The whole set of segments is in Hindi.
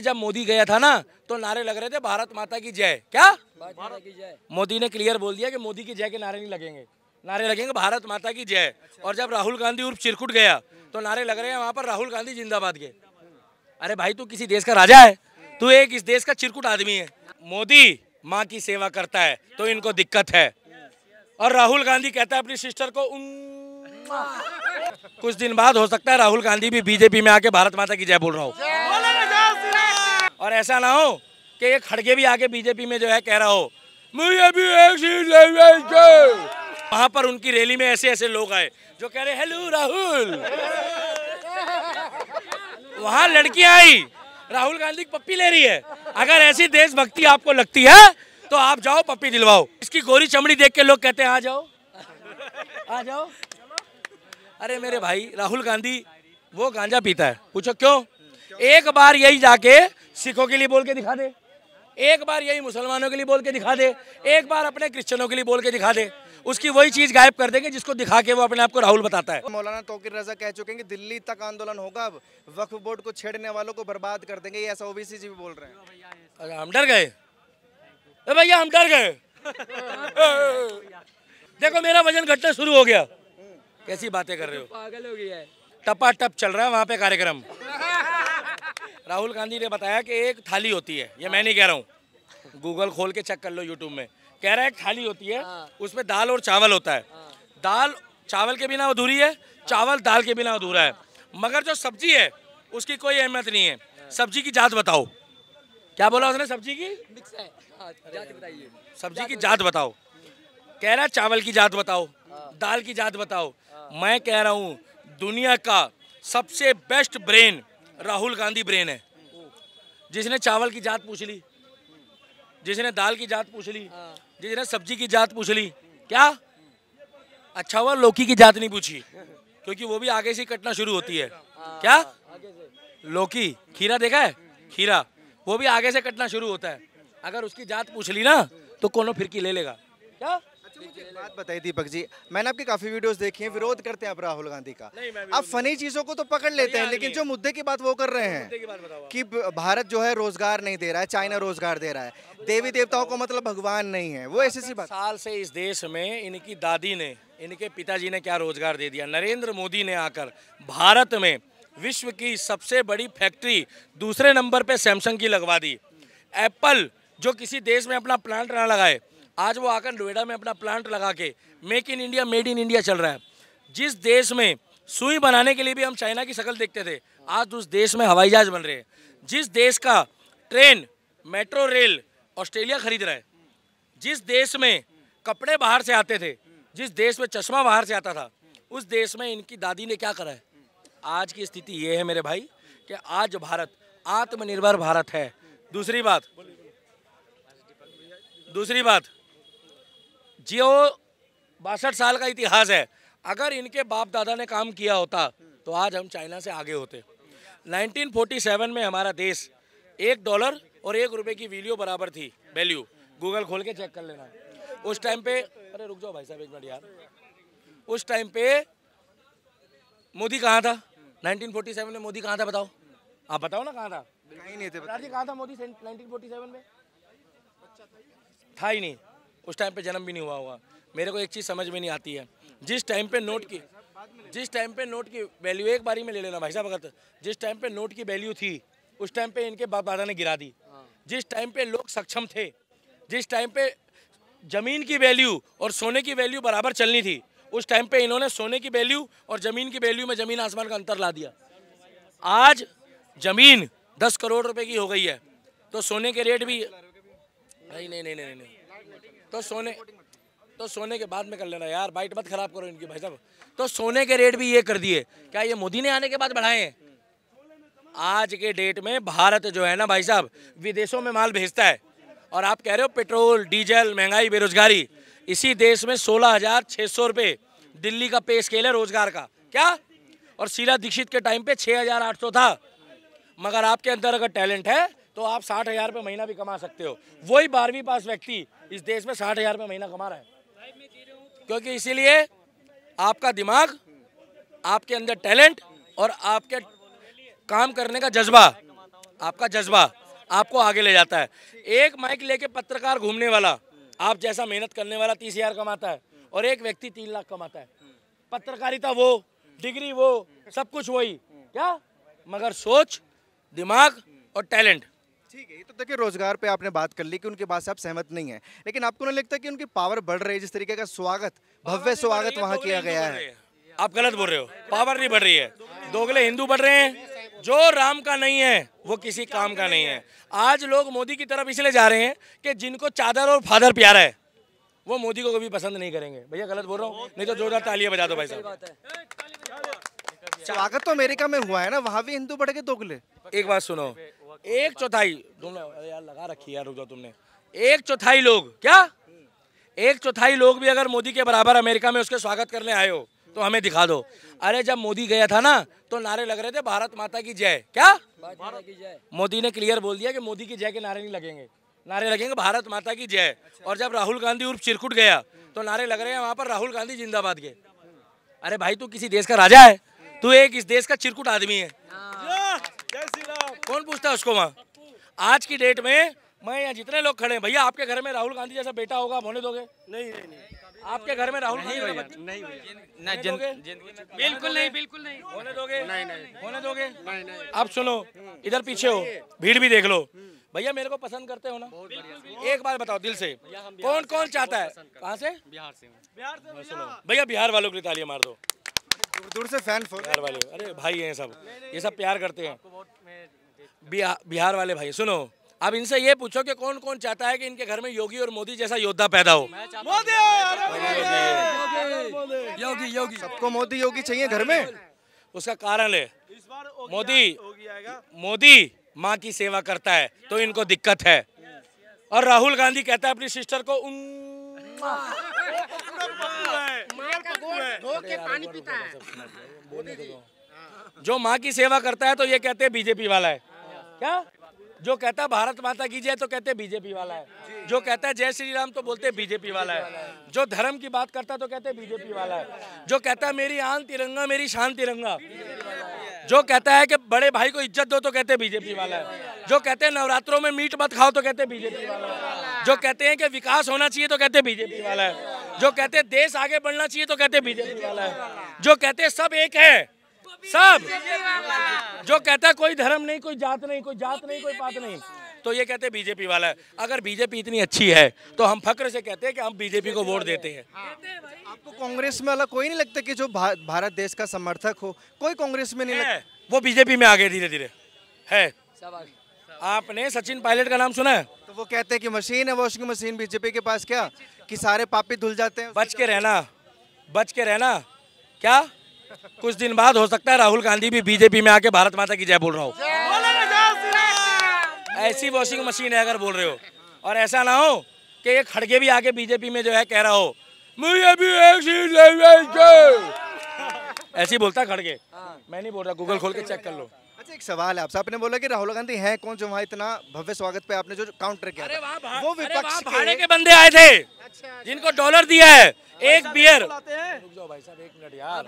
जब मोदी गया था ना तो नारे लग रहे थे भारत माता की जय क्या मोदी ने क्लियर बोल दिया कि मोदी की जय के नारे नहीं लगेंगे नारे लगेंगे भारत माता की जय अच्छा। और जब राहुल गांधी उर्फ चिरकुट गया तो नारे लग रहे हैं वहाँ पर राहुल गांधी जिंदाबाद के अरे भाई तू किसी देश का राजा है तू एक इस देश का चिरकुट आदमी है मोदी माँ की सेवा करता है तो इनको दिक्कत है और राहुल गांधी कहता है अपनी सिस्टर को उन कुछ दिन बाद हो सकता है राहुल गांधी भी बीजेपी में आके भारत माता की जय बोल रहा हूँ और ऐसा ना हो कि ये खड़गे भी आके बीजेपी में जो है कह रहा हो मुझे भी एक सीट वहाँ पर उनकी रैली में ऐसे ऐसे लोग आए जो कह रहे हेलो राहुल वहाँ लड़की आई राहुल गांधी पप्पी ले रही है अगर ऐसी देशभक्ति आपको लगती है तो आप जाओ पप्पी दिलवाओ इसकी गोरी चमड़ी देख के लोग कहते हैं आ जाओ आ जाओ अरे मेरे भाई राहुल गांधी वो गांजा पीता है पूछो क्यों एक बार यही जाके सिखों के लिए बोल के दिखा दे एक बार यही मुसलमानों के लिए बोल के दिखा दे एक बार अपने क्रिश्चनों के लिए बोल के दिखा दे उसकी वही चीज गायब कर देंगे जिसको दिखा के वो अपने आप को राहुल बताता है मौलाना तोकिर रजा कह चुके हैं कि दिल्ली तक आंदोलन होगा अब वक्फ बोर्ड को छेड़ने वालों को बर्बाद कर देंगे ऐसा ओबीसी जी भी बोल रहे हैं अरे हम डर गए भैया हम डर गए देखो मेरा वजन घटना शुरू हो गया कैसी बातें कर रहे हो पागल हो गया है टपा टप चल रहा है वहाँ पे कार्यक्रम राहुल गांधी ने बताया कि एक थाली होती है ये मैं नहीं कह रहा हूँ गूगल खोल के चेक कर लो यूट्यूब में कह रहा है थाली होती है हाँ। उसमें दाल और चावल होता है हाँ। दाल चावल के बिना अधूरी है चावल दाल के बिना अधूरा है मगर जो सब्जी है उसकी कोई अहमियत नहीं है हाँ। सब्जी की जात बताओ क्या बोला उसने सब्जी की सब्जी की जात बताओ कह रहा है चावल की जात बताओ दाल की जात बताओ मैं कह रहा हूँ दुनिया का सबसे best brain Rahul Gandhi brain है जिसने चावल की जात पूछ ली जिसने दाल की जात पूछ ली हाँ। जिसने सब्जी की जात पूछ ली क्या अच्छा हुआ लौकी की जात नहीं पूछी क्योंकि वो भी आगे से कटना शुरू होती है हाँ। क्या लौकी खीरा देखा है खीरा वो भी आगे से कटना शुरू होता है अगर उसकी जात पूछ ली ना तो कोनो फिरकी ले लेगा क्या बात बताई दीपक जी मैंने आपकी काफी वीडियोस देखी हैं हाँ। विरोध करते हैं आप राहुल गांधी का आप फनी चीजों को तो पकड़ लेते हैं लेकिन जो मुद्दे की बात वो कर रहे हैं कि भारत जो है रोजगार नहीं दे रहा है चाइना हाँ। रोजगार दे रहा है देवी देवताओं को मतलब भगवान नहीं है वो ऐसी सी बात साल से इस देश में इनकी दादी ने इनके पिताजी ने क्या रोजगार दे दिया नरेंद्र मोदी ने आकर भारत में विश्व की सबसे बड़ी फैक्ट्री दूसरे नंबर पे सैमसंग की लगवा दी एप्पल जो किसी देश में अपना प्लांट ना लगाए आज वो आकर नोएडा में अपना प्लांट लगा के make in India made in India चल रहा है जिस देश में सुई बनाने के लिए भी हम चाइना की शक्ल देखते थे आज उस देश में हवाई जहाज बन रहे हैं जिस देश का ट्रेन मेट्रो रेल ऑस्ट्रेलिया खरीद रहा है जिस देश में कपड़े बाहर से आते थे जिस देश में चश्मा बाहर से आता था उस देश में इनकी दादी ने क्या करा है आज की स्थिति ये है मेरे भाई कि आज भारत आत्मनिर्भर भारत है दूसरी बात दूसरी बात जो बासठ साल का इतिहास है अगर इनके बाप दादा ने काम किया होता तो आज हम चाइना से आगे होते 1947 में हमारा देश एक डॉलर और एक रुपए की वैल्यू बराबर थी वैल्यू गूगल खोल के चेक कर लेना उस टाइम पे अरे रुक जाओ भाई साहब एक मिनट यार उस टाइम पे मोदी कहाँ था 1947 में मोदी कहाँ था बताओ आप बताओ ना कहाँ था कहीं नहीं थे कहाँ था मोदी 1947 में था ही नहीं उस टाइम पे जन्म भी नहीं हुआ हुआ मेरे को एक चीज़ समझ में नहीं आती है जिस टाइम पे नोट की जिस टाइम पे नोट की वैल्यू एक बारी में ले लेना भाई साहब अगर जिस टाइम पे नोट की वैल्यू थी उस टाइम पे इनके बाप दादा ने गिरा दी हाँ। जिस टाइम पे लोग सक्षम थे जिस टाइम पे ज़मीन की वैल्यू और सोने की वैल्यू बराबर चलनी थी उस टाइम पे इन्होंने सोने की वैल्यू और ज़मीन की वैल्यू में ज़मीन आसमान का अंतर ला दिया आज ज़मीन दस करोड़ रुपए की हो गई है तो सोने के रेट भी नहीं नहीं नहीं नहीं नहीं तो सोने तो सोने के बाद में कर लेना यार बाइट मत खराब करो इनकी भाई साहब तो सोने के रेट भी ये कर दिए क्या ये मोदी ने आने के बाद बढ़ाए हैं आज के डेट में भारत जो है ना भाई साहब विदेशों में माल भेजता है और आप कह रहे हो पेट्रोल डीजल महंगाई बेरोजगारी इसी देश में सोलह हजार छह सौ रुपए दिल्ली का पे स्केल है रोजगार का क्या और शीला दीक्षित के टाइम पे छह हजार आठ सौ था मगर आपके अंदर अगर टैलेंट है तो आप साठ हजार रुपये महीना भी कमा सकते हो वही बारहवीं पास व्यक्ति इस देश में साठ हजार महीना कमा रहा है तो- क्योंकि इसीलिए आपका दिमाग आपके अंदर टैलेंट और आपके काम करने का जज्बा आपका जज्बा आपको आगे ले जाता है एक माइक लेके पत्रकार घूमने वाला आप जैसा मेहनत करने वाला तीस हजार कमाता है और एक व्यक्ति तीन लाख कमाता है पत्रकारिता वो डिग्री वो सब कुछ वही क्या मगर सोच दिमाग और टैलेंट ठीक है ये तो देखिए रोजगार पे आपने बात कर ली कि उनके पास आप सहमत नहीं है लेकिन आपको नहीं लगता कि उनकी पावर बढ़ रही है जिस तरीके का स्वागत भव्य स्वागत वहाँ किया गया है आप गलत बोल रहे हो पावर नहीं बढ़ रही है दोगले हिंदू बढ़ रहे हैं जो राम का नहीं है वो किसी काम का नहीं है आज लोग मोदी की तरफ इसलिए जा रहे हैं कि जिनको चादर और फादर प्यारा है वो मोदी को कभी पसंद नहीं करेंगे भैया गलत बोल रहा हूँ नहीं तो जोरदार तालियां बजा दो भाई साहब स्वागत तो अमेरिका में हुआ है ना वहाँ भी हिंदू बढ़ गए दोगले एक बात सुनो एक चौथाई तुमने यार लगा रखी यार तुमने एक चौथाई लोग क्या एक चौथाई लोग भी अगर मोदी के बराबर अमेरिका में उसके स्वागत करने आए हो तो हमें दिखा दो अरे जब मोदी गया था ना तो नारे लग रहे थे भारत माता की जय क्या मोदी ने क्लियर बोल दिया कि मोदी की जय के नारे नहीं लगेंगे नारे लगेंगे भारत माता की जय अच्छा। और जब राहुल गांधी उर्फ चिरकुट गया तो नारे लग रहे हैं वहाँ पर राहुल गांधी जिंदाबाद के अरे भाई तू किसी देश का राजा है तू एक इस देश का चिरकुट आदमी है हाँ। कौन पूछता है उसको वहाँ आज की डेट में मैं यहाँ जितने लोग खड़े हैं भैया आपके घर में राहुल गांधी जैसा बेटा होगा होने दोगे नहीं नहीं नहीं आपके घर में राहुल नहीं भैया नहीं बिल्कुल नहीं बिल्कुल नहीं होने दोगे नहीं नहीं होने दोगे नहीं नहीं आप सुनो इधर पीछे हो भीड़ भी देख लो भैया मेरे को पसंद करते हो ना एक बार बताओ दिल से कौन कौन चाहता है कहाँ से बिहार से बिहार से भैया बिहार वालों के लिए तालियां मार दो दूर दूर से फैन बिहार वाले अरे भाई हैं सब ये सब प्यार करते हैं बिहार वाले भाई सुनो अब इनसे ये पूछो कि कौन कौन चाहता है कि इनके घर में योगी और मोदी जैसा योद्धा पैदा हो मोदी योगी योगी सबको मोदी योगी चाहिए घर में उसका कारण है मोदी मोदी माँ की सेवा करता है तो इनको दिक्कत है और राहुल गांधी कहता है अपनी सिस्टर को उम्मा के पानी पीता है मोदी जी हाँ। जो माँ की सेवा करता है तो ये कहते हैं बीजेपी वाला है क्या जो कहता है भारत माता की जय तो कहते हैं बीजेपी वाला है जो कहता है जय श्री राम तो बोलते हैं बीजेपी वाला है जो धर्म की बात करता है तो कहते हैं बीजेपी वाला है जो कहता है मेरी आन तिरंगा मेरी शान तिरंगा जो कहता है कि बड़े भाई को इज्जत दो तो कहते हैं बीजेपी वाला है जो कहते हैं नवरात्रों में मीट मत खाओ तो कहते हैं बीजेपी वाला है जो कहते हैं कि विकास होना चाहिए तो कहते हैं बीजेपी वाला है जो कहते देश आगे बढ़ना चाहिए तो कहते बीजेपी वाला है जो कहते सब एक है सब जो कहता है कोई धर्म नहीं कोई जात नहीं कोई जात नहीं कोई बात नहीं तो ये कहते हैं बीजेपी वाला है अगर बीजेपी इतनी अच्छी है तो हम फक्र से कहते हैं कि हम बीजेपी को वोट देते हैं आपको कांग्रेस में वाला कोई नहीं लगता कि जो भारत देश का समर्थक हो कोई कांग्रेस में नहीं है वो बीजेपी में आ गए धीरे धीरे है आपने सचिन पायलट का नाम सुना है तो वो कहते हैं कि मशीन है वॉशिंग मशीन बीजेपी के पास क्या कि सारे पापी धुल जाते हैं बच के रहना बच के रहना क्या कुछ दिन बाद हो सकता है राहुल गांधी भी बीजेपी में आके भारत माता की जय बोल रहा हूँ ऐसी वॉशिंग मशीन है अगर बोल रहे हो और ऐसा ना हो कि ये खड़गे भी आके बीजेपी में जो है कह रहा हो मुझे भी ऐसी ऐसी बोलता खड़गे मैं नहीं बोल रहा गूगल खोल के चेक कर लो अच्छा एक सवाल है आपसे आपने बोला कि राहुल गांधी हैं कौन जो वहाँ इतना भव्य स्वागत पे आपने जो काउंटर किया वो विपक्ष के... के बंदे आए थे अच्छा, अच्छा। जिनको डॉलर दिया है एक बियर रुक जाओ भाई साहब एक मिनट यार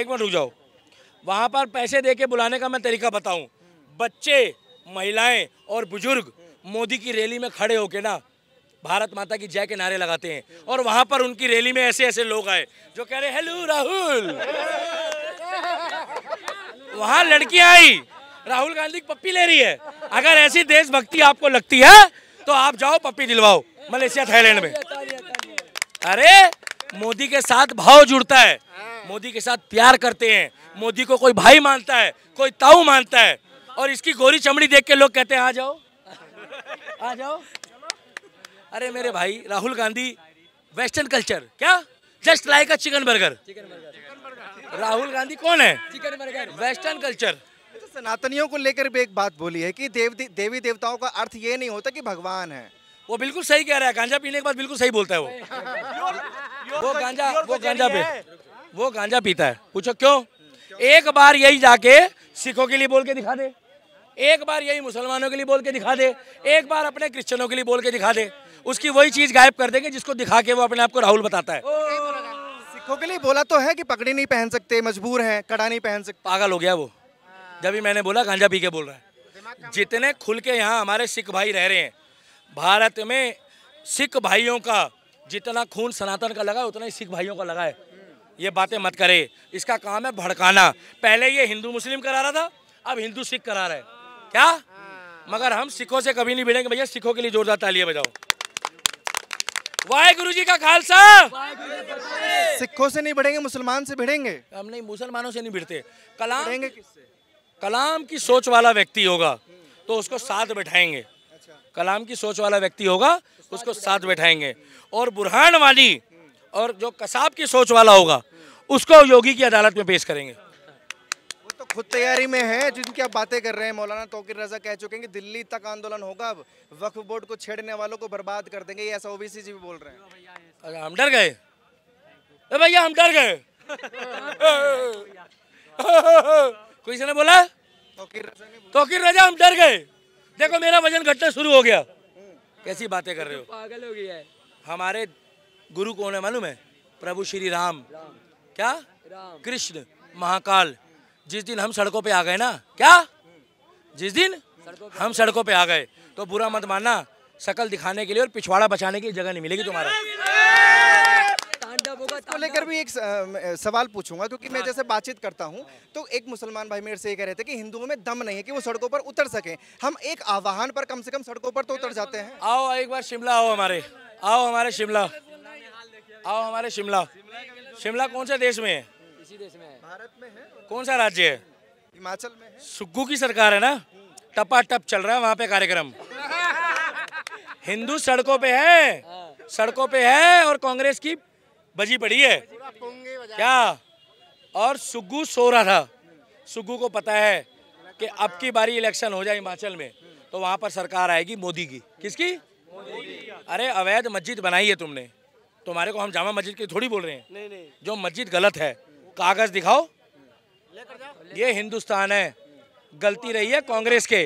एक मिनट रुक जाओ वहाँ पर पैसे दे के बुलाने का मैं तरीका बताऊँ बच्चे महिलाएं और बुजुर्ग मोदी की रैली में खड़े होके ना भारत माता की जय के नारे लगाते हैं और वहाँ पर उनकी रैली में ऐसे ऐसे लोग आए जो कह रहे हेलो राहुल वहाँ लड़की आई राहुल गांधी पप्पी ले रही है अगर ऐसी देशभक्ति आपको लगती है तो आप जाओ पप्पी दिलवाओ मलेशिया थाईलैंड में अरे मोदी के साथ भाव जुड़ता है मोदी के साथ प्यार करते हैं मोदी को कोई भाई मानता है कोई ताऊ मानता है और इसकी गोरी चमड़ी देख के लोग कहते हैं आ जाओ आ जाओ अरे मेरे भाई राहुल गांधी वेस्टर्न कल्चर क्या just like a chicken burger Rahul Gandhi कौन है चिकन बर्गर वेस्टर्न कल्चर सनातनियों को लेकर भी एक बात बोली है कि देव देवी देवताओं का अर्थ ये नहीं होता कि भगवान है वो बिल्कुल सही कह रहा है गांजा पीने के बाद बिल्कुल सही बोलता है वो वो गांजा वो गांजा पे वो गांजा पीता है पूछो क्यों? एक बार यही जाके सिखों के लिए बोल के दिखा दे एक बार यही मुसलमानों के लिए बोल के दिखा दे एक बार अपने क्रिश्चियनों के लिए बोल के दिखा दे उसकी वही चीज गायब कर देंगे जिसको दिखा के वो अपने आप को राहुल बताता है सिखों के लिए बोला तो है कि पकड़ी नहीं पहन सकते मजबूर है कड़ा नहीं पहन सकते पागल हो गया वो जब भी मैंने बोला गांजा पी के बोल रहा है जितने खुल के यहाँ हमारे सिख भाई रह रहे हैं भारत में सिख भाइयों का जितना खून सनातन का लगा है उतना ही सिख भाइयों का लगा है ये बातें मत करे इसका काम है भड़काना पहले ये हिंदू मुस्लिम करा रहा था अब हिंदू सिख करा रहा है क्या मगर हम सिखों से कभी नहीं भिड़ेंगे भैया सिखों के लिए जोरदार तालियां बजाओ वाहेगुरु जी का खालसा सिखों से नहीं भिड़ेंगे मुसलमान से भिड़ेंगे हम नहीं मुसलमानों से नहीं भिड़ते कलाम कलाम की सोच वाला व्यक्ति होगा तो उसको साथ बैठाएंगे अच्छा। कलाम की सोच वाला व्यक्ति होगा उसको साथ बैठाएंगे और बुरहान वाली और जो कसाब की सोच वाला होगा उसको योगी की अदालत में पेश करेंगे वो तो खुद तैयारी में है जिनकी आप बातें कर रहे हैं मौलाना तोकिर रजा कह चुके हैं कि दिल्ली तक आंदोलन होगा अब वक्फ बोर्ड को छेड़ने वालों को बर्बाद कर देंगे ये ऐसा ओबीसी जी भी बोल रहे हैं अरे हम डर गए भैया हम डर गए किसी ने बोला तोकिर राजा हम डर गए देखो मेरा वजन घटना शुरू हो गया कैसी बातें कर रहे हो पागल हो गया है हमारे गुरु कौन है मालूम है प्रभु श्री राम, राम। क्या कृष्ण महाकाल जिस दिन हम सड़कों पे आ गए ना क्या जिस दिन हम सड़कों पे आ गए तो बुरा मत मानना सकल दिखाने के लिए और पिछवाड़ा बचाने की जगह नहीं मिलेगी तुम्हारा इसको लेकर भी एक सवाल पूछूंगा क्योंकि मैं हाँ। जैसे बातचीत करता हूँ तो एक मुसलमान भाई मेरे से ये कह रहे थे कि हिंदुओं में दम नहीं है कि वो सड़कों पर उतर सकें हम एक आह्वान पर कम से कम सड़कों पर तो उतर जाते हैं आओ एक बार शिमला आओ हमारे आओ हमारे शिमला आओ हमारे शिमला शिमला कौन से देश में है इसी देश में भारत में है कौन सा राज्य है हिमाचल में सुग्गू की सरकार है ना टपा टप चल रहा है वहाँ पे कार्यक्रम हिंदू सड़कों पे है सड़कों पे है और कांग्रेस की बजी पड़ी है क्या और सुगू सो रहा था सुग्गू को पता है कि अब की बारी इलेक्शन हो जाए हिमाचल में तो वहाँ पर सरकार आएगी मोदी की किसकी अरे अवैध मस्जिद बनाई है तुमने तुम्हारे को हम जामा मस्जिद की थोड़ी बोल रहे हैं नहीं, नहीं। जो मस्जिद गलत है कागज दिखाओ ये हिंदुस्तान है गलती रही है कांग्रेस के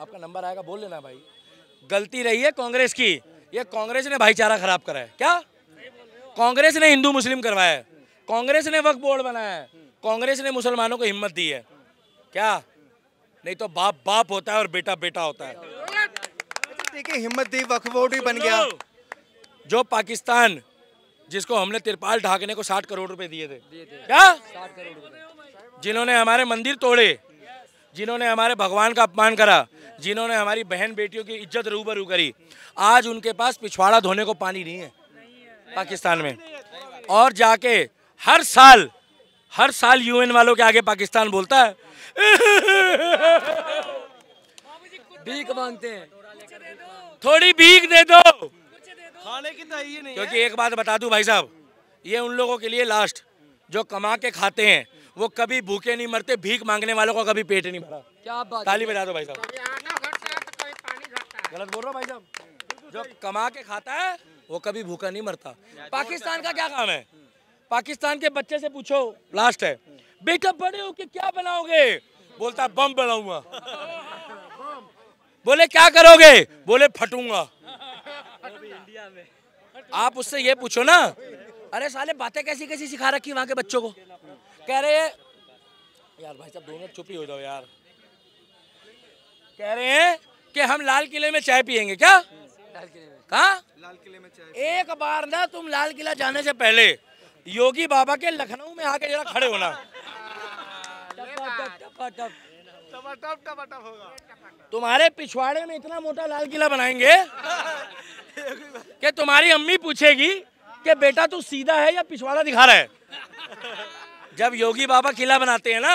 आपका नंबर आएगा बोल लेना भाई गलती रही है कांग्रेस की ये कांग्रेस ने भाईचारा खराब करा है क्या कांग्रेस ने हिंदू मुस्लिम करवाया है कांग्रेस ने वक्त बोर्ड बनाया है कांग्रेस ने मुसलमानों को हिम्मत दी है क्या नहीं तो बाप बाप होता है और बेटा बेटा होता है देखिए हिम्मत दी वक्फ बोर्ड भी बन गया जो पाकिस्तान जिसको हमने तिरपाल ढाकने को साठ करोड़ रुपए दिए थे क्या जिन्होंने हमारे मंदिर तोड़े जिन्होंने हमारे भगवान का अपमान करा जिन्होंने हमारी बहन बेटियों की इज्जत रूबरू करी आज उनके पास पिछवाड़ा धोने को पानी नहीं है पाकिस्तान में और जाके हर साल हर साल यूएन वालों के आगे पाकिस्तान बोलता है भीख मांगते हैं थोड़ी भीख दे दो खाने की तो नहीं क्योंकि एक बात बता दूं भाई साहब ये उन लोगों के लिए लास्ट जो कमा के खाते हैं वो कभी भूखे नहीं मरते भीख मांगने वालों को कभी पेट नहीं भरा क्या बात ताली बजा दो भाई साहब तो गलत बोल रहा भाई साहब जो कमा के खाता है वो कभी भूखा नहीं मरता पाकिस्तान का क्या काम है हम्म। पाकिस्तान के बच्चे से पूछो लास्ट है हम्म। बेटा बड़े हो के क्या बनाओगे बोलता बम बनाऊंगा बोले क्या करोगे बोले फटूंगा आप उससे ये पूछो ना अरे साले बातें कैसी कैसी सिखा रखी वहां के बच्चों को कह रहे हैं यार भाई साहब दोनों चुप ही हो जाओ यार कह रहे हैं कि हम लाल किले में चाय पियेंगे क्या कहा लाल किले में एक बार ना तुम लाल किला जाने से पहले योगी बाबा के लखनऊ में आके जरा खड़े होना तुम्हारे पिछवाड़े में इतना मोटा लाल किला बनाएंगे कि तुम्हारी अम्मी पूछेगी कि बेटा तू सीधा है या पिछवाड़ा दिखा रहा है जब योगी बाबा किला बनाते हैं ना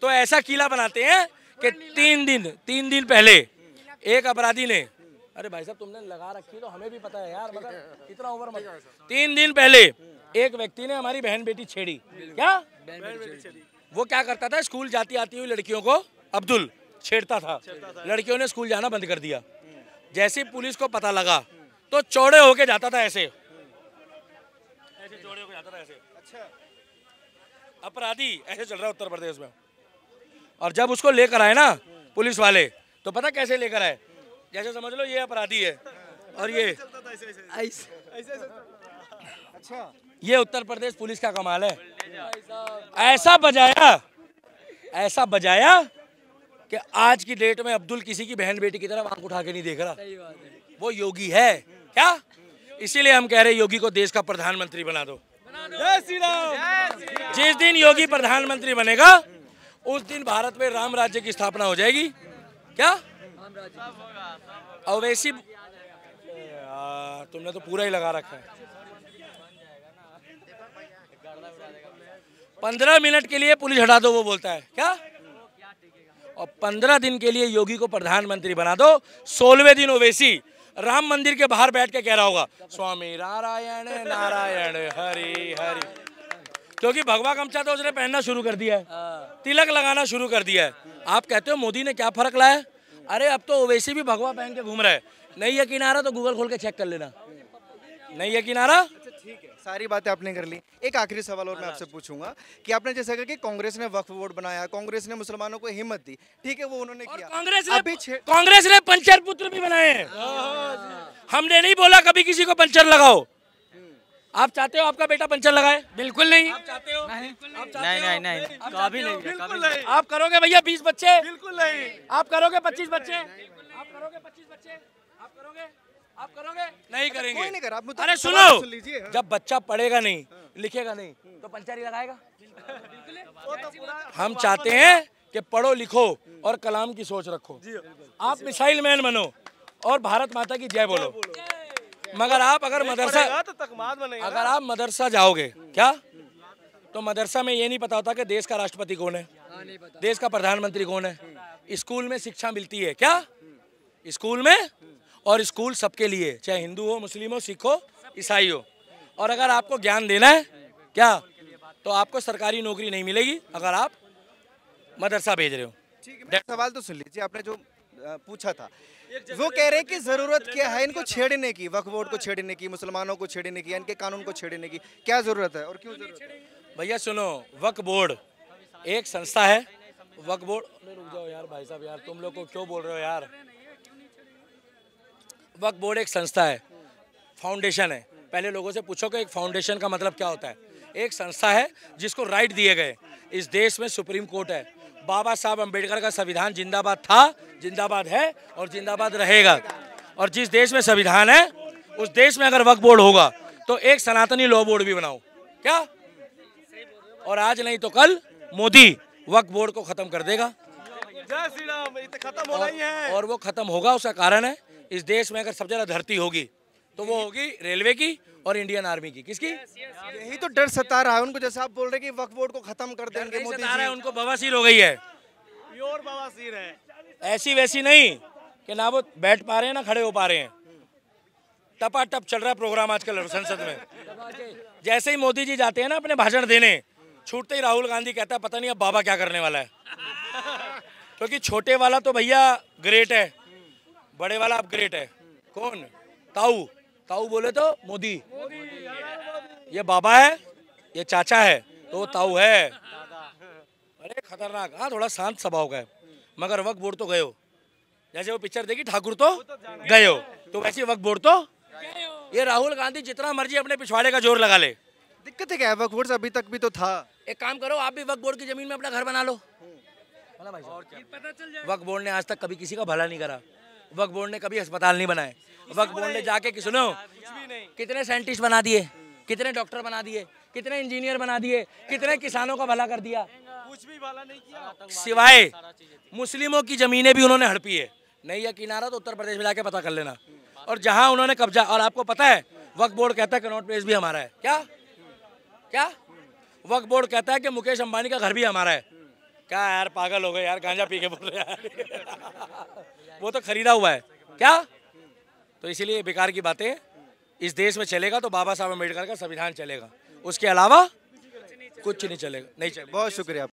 तो ऐसा किला बनाते हैं कि तीन दिन तीन दिन पहले एक अपराधी ने अरे भाई साहब तुमने लगा रखी तो हमें भी पता है यार मतलब इतना ओवर मत तीन दिन पहले एक व्यक्ति ने हमारी बहन बेटी छेड़ी क्या वो क्या करता था स्कूल जाती आती हुई लड़कियों को अब्दुल छेड़ता था लड़कियों ने स्कूल जाना बंद कर दिया जैसे पुलिस को पता लगा तो चौड़े होके जाता था ऐसे ऐसे चौड़े होके जाता था ऐसे अच्छा अपराधी ऐसे चल रहा है उत्तर प्रदेश में और जब उसको लेकर आए ना पुलिस वाले तो पता कैसे लेकर आए जैसे समझ लो ये अपराधी है और ये अच्छा ये उत्तर प्रदेश पुलिस का कमाल है ऐसा बजाया ऐसा बजाया कि आज की डेट में अब्दुल किसी की बहन बेटी की तरफ आंख उठा के नहीं देख रहा वो योगी है क्या इसीलिए हम कह रहे योगी को देश का प्रधानमंत्री बना दो जिस दिन योगी प्रधानमंत्री बनेगा उस दिन भारत में राम राज्य की स्थापना हो जाएगी क्या अवैसी तुमने तो पूरा ही लगा रखा है पंद्रह मिनट के लिए पुलिस हटा दो वो बोलता है क्या और पंद्रह दिन के लिए योगी को प्रधानमंत्री बना दो सोलहवें दिन ओवैसी राम मंदिर के बाहर बैठ के कह रहा होगा स्वामी नारायण नारायण हरि हरि क्योंकि भगवा गमछा तो उसने पहनना शुरू कर दिया है हाँ। तिलक लगाना शुरू कर दिया है आप कहते हो मोदी ने क्या फर्क लाया अरे अब तो ओवैसी भी भगवा पहन के घूम रहा है नहीं यकीन आ रहा तो गूगल खोल के चेक कर लेना नहीं यकीन आ रहा ठीक है सारी बातें आपने कर ली एक आखिरी सवाल और मैं आपसे पूछूंगा कि आपने जैसा कहा कि कांग्रेस ने वक्फ वोट बनाया कांग्रेस ने मुसलमानों को हिम्मत दी ठीक है वो उन्होंने किया कांग्रेस ने कांग्रेस ने पंचर पुत्र भी बनाए हमने नहीं बोला कभी किसी को पंचर लगाओ आप चाहते हो आपका बेटा पंचर लगाए बिल्कुल नहीं आप चाहते हो नहीं नहीं नहीं नहीं कभी नहीं बिल्कुल नहीं आप करोगे भैया बीस बच्चे बिल्कुल नहीं आप करोगे पच्चीस बच्चे आप करोगे पच्चीस बच्चे आप करोगे आप करोगे नहीं अच्छा, करेंगे नहीं कर अरे सुनो हाँ। जब बच्चा पढ़ेगा नहीं लिखेगा नहीं तो पंचर ही लगाएगा हम चाहते हैं कि पढ़ो लिखो और कलाम की सोच रखो आप मिसाइल मैन बनो और भारत माता की जय बोलो मगर आप अगर मदरसा तो अगर आप मदरसा जाओगे क्या तो मदरसा में ये नहीं पता होता कि देश का राष्ट्रपति कौन है हाँ, देश का प्रधानमंत्री कौन है हम्म। स्कूल में शिक्षा मिलती है क्या स्कूल में हम्म। और स्कूल सबके लिए चाहे हिंदू हो मुस्लिम हो सिख हो ईसाई हो और अगर आपको ज्ञान देना है क्या तो आपको सरकारी नौकरी नहीं मिलेगी अगर आप मदरसा भेज रहे हो ठीक है सवाल तो सुन लीजिए आपने जो पूछा था वो कह रहे हैं कि ज़रूरत क्या है इनको छेड़ने की वक्फ बोर्ड को हाँ। छेड़ने की मुसलमानों को छेड़ने की इनके कानून को छेड़ने की क्या ज़रूरत है और क्यों तो ज़रूरत भैया सुनो वक्फ बोर्ड एक संस्था है वक्फ बोर्ड रुक जाओ यार भाई साहब यार तुम लोग को क्यों बोल रहे हो यार वक्फ बोर्ड एक संस्था है फाउंडेशन है पहले लोगों से पूछो कि एक फाउंडेशन का मतलब क्या होता है एक संस्था है जिसको राइट दिए गए इस देश में सुप्रीम कोर्ट है बाबा साहब अंबेडकर का संविधान जिंदाबाद था जिंदाबाद है और जिंदाबाद रहेगा और जिस देश में संविधान है उस देश में अगर वक्त बोर्ड होगा तो एक सनातनी लॉ बोर्ड भी बनाओ क्या और आज नहीं तो कल मोदी वक्त बोर्ड को खत्म कर देगा तो खत्म हो और, और वो खत्म होगा उसका कारण है इस देश में अगर सबसे ज्यादा धरती होगी तो वो होगी रेलवे की और इंडियन आर्मी की किसकी यही तो डर सता रहा है उनको जैसे आप बोल रहे कि वक्त बोर्ड को खत्म कर देंगे मोदी सता उनको बवासीर हो गई है प्योर बवासीर है ऐसी वैसी नहीं कि ना वो बैठ पा रहे हैं ना खड़े हो पा रहे हैं टपा टप चल रहा है प्रोग्राम आजकल संसद में जैसे ही मोदी जी जाते हैं ना अपने भाषण देने छूटते ही राहुल गांधी कहता है पता नहीं अब बाबा क्या करने वाला है क्योंकि छोटे वाला तो भैया ग्रेट है बड़े वाला अब ग्रेट है कौन ताऊ ताऊ बोले तो मोदी ये बाबा है ये चाचा है तो ताऊ है अरे खतरनाक हाँ थोड़ा शांत स्वभाव का है मगर वक्त बोर्ड तो गए हो जैसे वो पिक्चर देखी ठाकुर तो गए हो तो वैसे वक्त बोर्ड तो ये राहुल गांधी जितना मर्जी अपने पिछवाड़े का जोर लगा ले दिक्कत है क्या है वक्त बोर्ड अभी तक भी तो था एक काम करो आप भी वक्त बोर्ड की जमीन में अपना घर बना लो वक्त बोर्ड ने आज तक कभी किसी का भला नहीं करा वक्त बोर्ड ने कभी अस्पताल नहीं बनाए वक्त बोलने जाके कि सुनो कितने साइंटिस्ट बना दिए कितने डॉक्टर बना दिए कितने इंजीनियर बना दिए कितने किसानों का भला कर दिया कुछ भी भला नहीं किया सिवाय मुस्लिमों की जमीनें भी उन्होंने हड़पी है नहीं यकीन आ तो उत्तर प्रदेश में जाके पता कर लेना और जहाँ उन्होंने कब्जा और आपको पता है वक्त बोर्ड कहता है कनौट प्लेस भी हमारा है क्या क्या वक्त बोर्ड कहता है कि मुकेश अंबानी का घर भी हमारा है क्या यार पागल हो गए यार गांजा पी के बोल रहे हैं वो तो खरीदा हुआ है क्या तो इसीलिए बेकार की बातें इस देश में चलेगा तो बाबा साहब अम्बेडकर का संविधान चलेगा उसके अलावा कुछ नहीं चलेगा नहीं चलेगा बहुत शुक्रिया